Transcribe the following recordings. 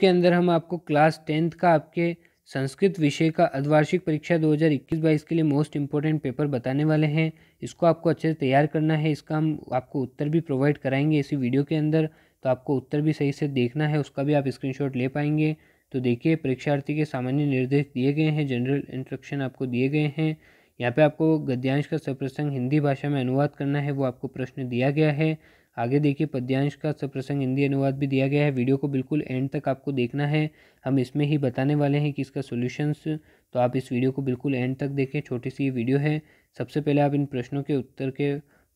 के अंदर हम आपको क्लास टेंथ का आपके संस्कृत विषय का अर्धवार्षिक परीक्षा 2021-22 के लिए मोस्ट इम्पोर्टेंट पेपर बताने वाले हैं इसको आपको अच्छे से तैयार करना है इसका हम आपको उत्तर भी प्रोवाइड कराएंगे इसी वीडियो के अंदर तो आपको उत्तर भी सही से देखना है उसका भी आप स्क्रीनशॉट ले पाएंगे तो देखिए परीक्षार्थी के सामान्य निर्देश दिए गए हैं जनरल इंस्ट्रक्शन आपको दिए गए हैं यहाँ पे आपको गद्यांश का सप्रसंग हिंदी भाषा में अनुवाद करना है वो आपको प्रश्न दिया गया है आगे देखिए पद्यांश का सप्रसंग हिंदी अनुवाद भी दिया गया है वीडियो को बिल्कुल एंड तक आपको देखना है हम इसमें ही बताने वाले हैं कि इसका सोल्यूशंस तो आप इस वीडियो को बिल्कुल एंड तक देखें छोटी सी ये वीडियो है सबसे पहले आप इन प्रश्नों के उत्तर के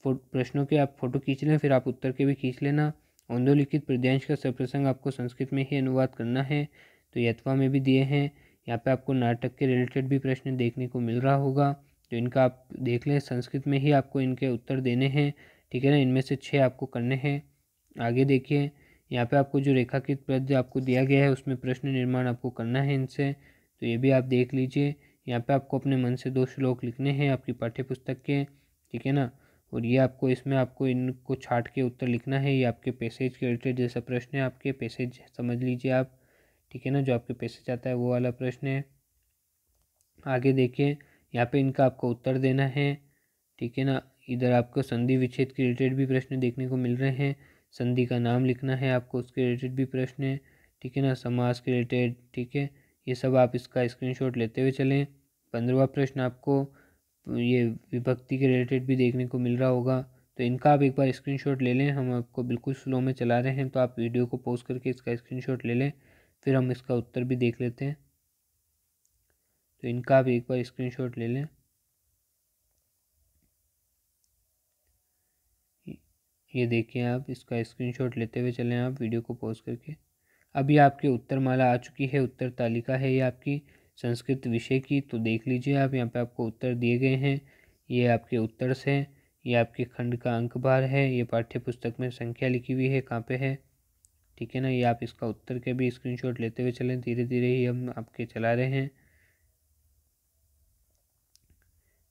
प्रश्नों के आप फोटो खींच लें फिर आप उत्तर के भी खींच लेना औंधोलिखित पद्यांश का सप्रसंग आपको संस्कृत में ही अनुवाद करना है तो यथवा में भी दिए हैं यहाँ पे आपको नाटक के रिलेटेड भी प्रश्न देखने को मिल रहा होगा तो इनका आप देख लें संस्कृत में ही आपको इनके उत्तर देने हैं ठीक है ना इनमें से छः आपको करने हैं आगे देखिए यहाँ पे आपको जो रेखाकृत प्रद आपको दिया गया है उसमें प्रश्न निर्माण आपको करना है इनसे तो ये भी आप देख लीजिए यहाँ पे आपको अपने मन से दो श्लोक लिखने हैं आपकी पाठ्य पुस्तक के ठीक है ना और ये आपको इसमें आपको इनको छाट के उत्तर लिखना है ये आपके पैसेज के रिलेटेड जैसा प्रश्न है आपके पैसेज समझ लीजिए आप ठीक है ना जो आपके पैसेज आता है वो वाला प्रश्न है आगे देखिए यहाँ पर इनका आपको उत्तर देना है ठीक है ना इधर आपको संधि विच्छेद के रिलेटेड भी प्रश्न देखने को मिल रहे हैं संधि का नाम लिखना है आपको उसके रिलेटेड भी प्रश्न है ठीक है ना समास के रिलेटेड ठीक है ये सब आप इसका स्क्रीनशॉट लेते हुए चलें पंद्रवा प्रश्न आपको ये विभक्ति के रिलेटेड भी देखने को मिल रहा होगा तो इनका आप एक बार स्क्रीनशॉट ले लें हम आपको बिल्कुल स्लो में चला रहे हैं तो आप वीडियो को पोस्ट करके इसका स्क्रीनशॉट ले लें फिर हम इसका उत्तर भी देख लेते हैं तो इनका आप एक बार स्क्रीनशॉट ले लें ये देखिए आप इसका स्क्रीनशॉट लेते हुए चलें आप वीडियो को पॉज करके अभी आपकी उत्तर माला आ चुकी है उत्तर तालिका है ये आपकी संस्कृत विषय की तो देख लीजिए आप यहाँ पे आपको उत्तर दिए गए हैं ये आपके उत्तर से ये आपके खंड का अंक भार है ये पाठ्य पुस्तक में संख्या लिखी हुई है कहाँ पे है ठीक है ना ये आप इसका उत्तर के भी स्क्रीनशॉट लेते हुए चलें धीरे धीरे ही हम आपके चला रहे हैं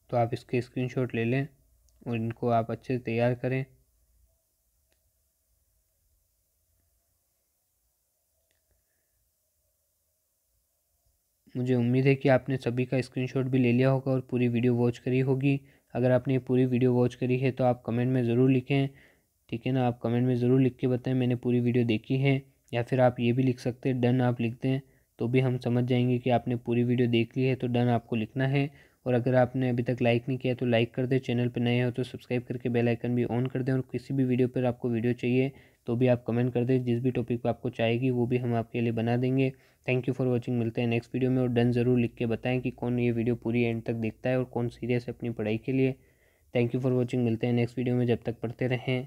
तो आप इसके स्क्रीन ले लें और इनको आप अच्छे से तैयार करें मुझे उम्मीद है कि आपने सभी का स्क्रीनशॉट भी ले लिया होगा और पूरी वीडियो वॉच करी होगी अगर आपने पूरी वीडियो वॉच करी है तो आप कमेंट में ज़रूर लिखें ठीक है ना आप कमेंट में ज़रूर लिख के बताएं मैंने पूरी वीडियो देखी है या फिर आप ये भी लिख सकते हैं डन आप लिख दें तो भी हम समझ जाएंगे कि आपने पूरी वीडियो देख ली है तो डन आपको लिखना है और अगर आपने अभी तक लाइक नहीं किया तो लाइक कर दें चैनल पर नए हो तो सब्सक्राइब करके बेल आइकन भी ऑन कर दें और किसी भी वीडियो पर आपको वीडियो चाहिए तो भी आप कमेंट कर दें जिस भी टॉपिक पर आपको चाहेगी वो भी हम आपके लिए बना देंगे थैंक यू फॉर वॉचिंग मिलते हैं नेक्स्ट वीडियो में और डन ज़रूर लिख के बताएं कि कौन ये वीडियो पूरी एंड तक देखता है और कौन सीरियस है अपनी पढ़ाई के लिए थैंक यू फॉर वॉचिंग मिलते हैं नेक्स्ट वीडियो में जब तक पढ़ते रहें